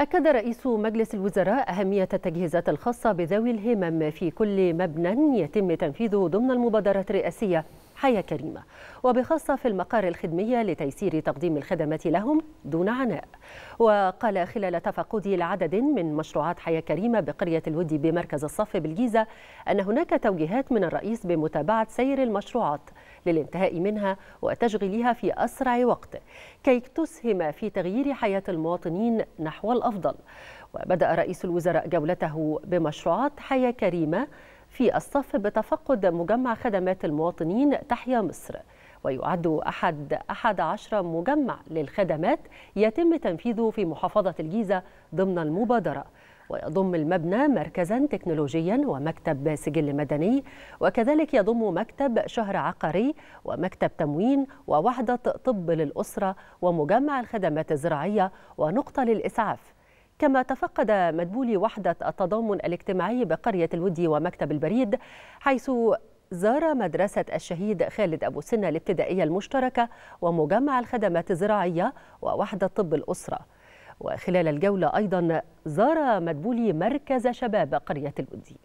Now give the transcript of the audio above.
أكد رئيس مجلس الوزراء أهمية التجهيزات الخاصة بذوي الهمم في كل مبنى يتم تنفيذه ضمن المبادرة الرئاسية حياة كريمة وبخاصة في المقار الخدمية لتيسير تقديم الخدمات لهم دون عناء وقال خلال تفقده لعدد من مشروعات حياة كريمة بقرية الود بمركز الصف بالجيزة أن هناك توجيهات من الرئيس بمتابعة سير المشروعات للانتهاء منها وتشغيلها في أسرع وقت كي تسهم في تغيير حياة المواطنين نحو الأفضل وبدأ رئيس الوزراء جولته بمشروعات حياة كريمة في الصف بتفقد مجمع خدمات المواطنين تحيا مصر ويعد أحد أحد عشر مجمع للخدمات يتم تنفيذه في محافظة الجيزة ضمن المبادرة ويضم المبنى مركزا تكنولوجيا ومكتب سجل مدني وكذلك يضم مكتب شهر عقاري ومكتب تموين ووحدة طب للأسرة ومجمع الخدمات الزراعية ونقطة للإسعاف كما تفقد مدبولي وحدة التضامن الاجتماعي بقرية الودي ومكتب البريد حيث زار مدرسة الشهيد خالد أبو سنة الابتدائية المشتركة ومجمع الخدمات الزراعية ووحدة طب الأسرة وخلال الجولة أيضا زار مدبولي مركز شباب قرية الودي